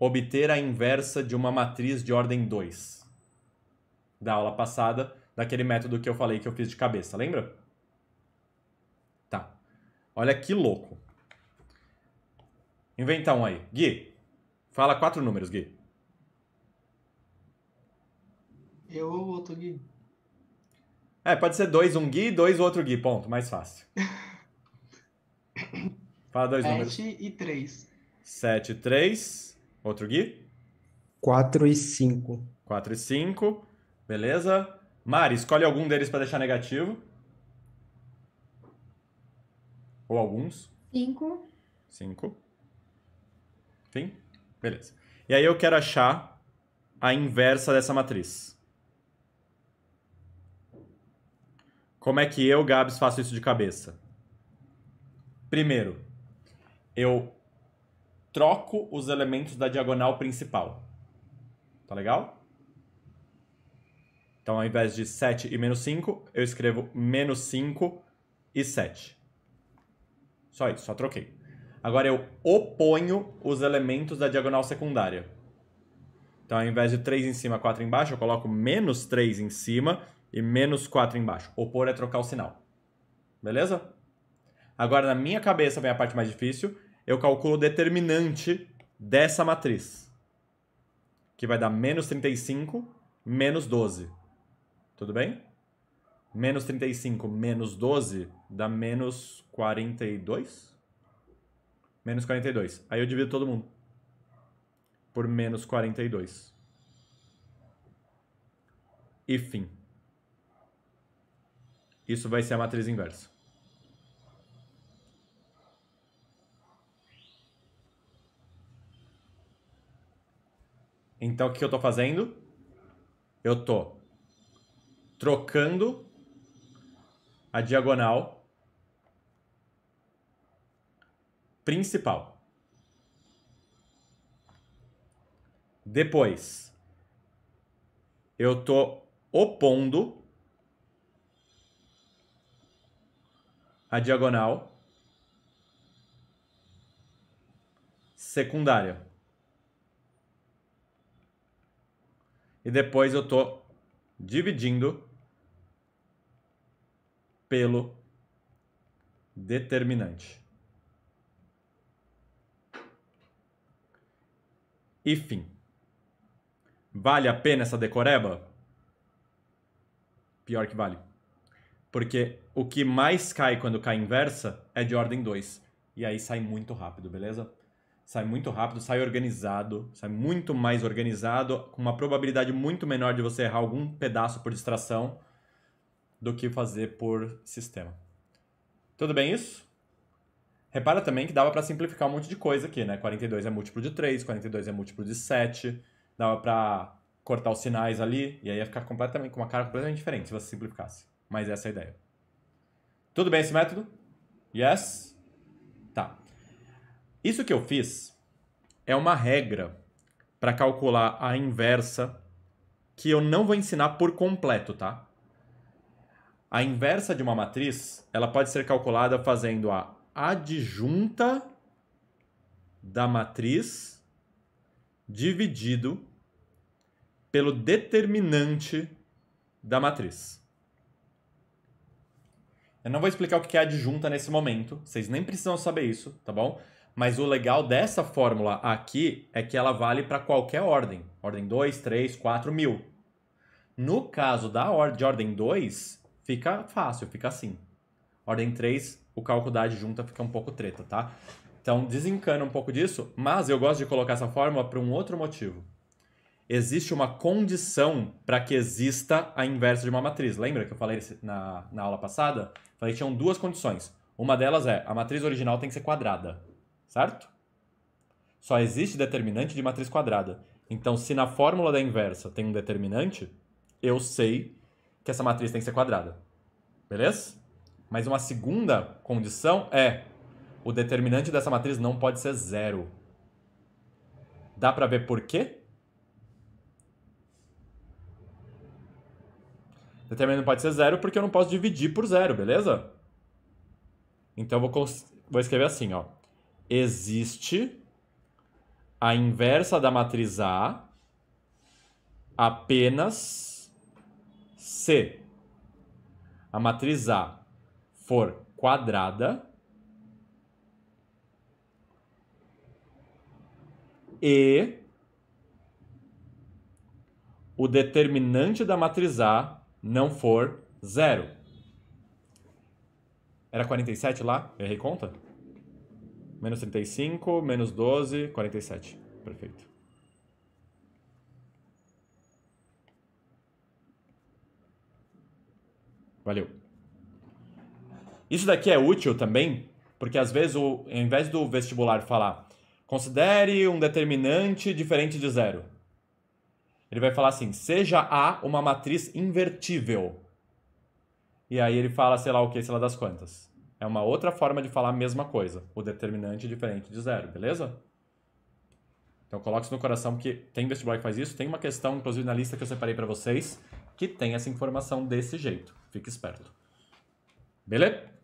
obter a inversa de uma matriz de ordem 2. Da aula passada, daquele método que eu falei que eu fiz de cabeça, lembra? Tá. Olha que louco. Inventa um aí. Gui, fala quatro números, Gui. Eu ou outro Gui? É, pode ser dois, um Gui, dois, outro Gui. Ponto, mais fácil. fala dois Sete números. Sete e três. Sete e três. Outro Gui? 4 e 5. 4 e 5. Beleza. Mari, escolhe algum deles para deixar negativo. Ou alguns. 5. 5. Fim? Beleza. E aí eu quero achar a inversa dessa matriz. Como é que eu, Gabs, faço isso de cabeça? Primeiro, eu troco os elementos da diagonal principal. Tá legal? Então, ao invés de 7 e menos 5, eu escrevo menos 5 e 7. Só isso, só troquei. Agora eu oponho os elementos da diagonal secundária. Então, ao invés de 3 em cima, 4 embaixo, eu coloco menos 3 em cima e menos 4 embaixo. Opor é trocar o sinal. Beleza? Agora, na minha cabeça, vem a parte mais difícil eu calculo o determinante dessa matriz, que vai dar menos 35 menos 12. Tudo bem? Menos 35 menos 12 dá menos 42? Menos 42. Aí eu divido todo mundo por menos 42. E fim. Isso vai ser a matriz inversa. Então, o que eu estou fazendo? Eu estou trocando a diagonal principal. Depois, eu estou opondo a diagonal secundária. E depois eu estou dividindo pelo determinante. E fim. Vale a pena essa decoreba? Pior que vale. Porque o que mais cai quando cai inversa é de ordem 2. E aí sai muito rápido, beleza? sai muito rápido, sai organizado, sai muito mais organizado, com uma probabilidade muito menor de você errar algum pedaço por distração do que fazer por sistema. Tudo bem isso? Repara também que dava para simplificar um monte de coisa aqui, né? 42 é múltiplo de 3, 42 é múltiplo de 7, dava para cortar os sinais ali e aí ia ficar completamente com uma cara completamente diferente se você simplificasse. Mas essa é a ideia. Tudo bem esse método? Yes? Isso que eu fiz é uma regra para calcular a inversa que eu não vou ensinar por completo, tá? A inversa de uma matriz, ela pode ser calculada fazendo a adjunta da matriz dividido pelo determinante da matriz. Eu não vou explicar o que é adjunta nesse momento, vocês nem precisam saber isso, tá bom? Mas o legal dessa fórmula aqui é que ela vale para qualquer ordem. Ordem 2, 3, 4, mil. No caso da or de ordem 2, fica fácil, fica assim. Ordem 3, o cálculo da adjunta fica um pouco treta, tá? Então desencana um pouco disso, mas eu gosto de colocar essa fórmula para um outro motivo. Existe uma condição para que exista a inversa de uma matriz. Lembra que eu falei na, na aula passada? Falei que tinham duas condições. Uma delas é a matriz original tem que ser quadrada certo? Só existe determinante de matriz quadrada. Então, se na fórmula da inversa tem um determinante, eu sei que essa matriz tem que ser quadrada. Beleza? Mas uma segunda condição é o determinante dessa matriz não pode ser zero. Dá para ver por quê? Determinante não pode ser zero porque eu não posso dividir por zero, beleza? Então eu vou, vou escrever assim, ó existe a inversa da matriz A apenas se a matriz A for quadrada e o determinante da matriz A não for zero. Era 47 lá? Eu errei conta? Menos 35, menos 12, 47. Perfeito. Valeu. Isso daqui é útil também, porque às vezes, o, ao invés do vestibular falar, considere um determinante diferente de zero, ele vai falar assim, seja A uma matriz invertível. E aí ele fala, sei lá o que, sei lá das quantas. É uma outra forma de falar a mesma coisa. O determinante é diferente de zero, beleza? Então coloque isso no coração, porque tem vestibular que faz isso. Tem uma questão, inclusive, na lista que eu separei para vocês, que tem essa informação desse jeito. Fique esperto. Beleza?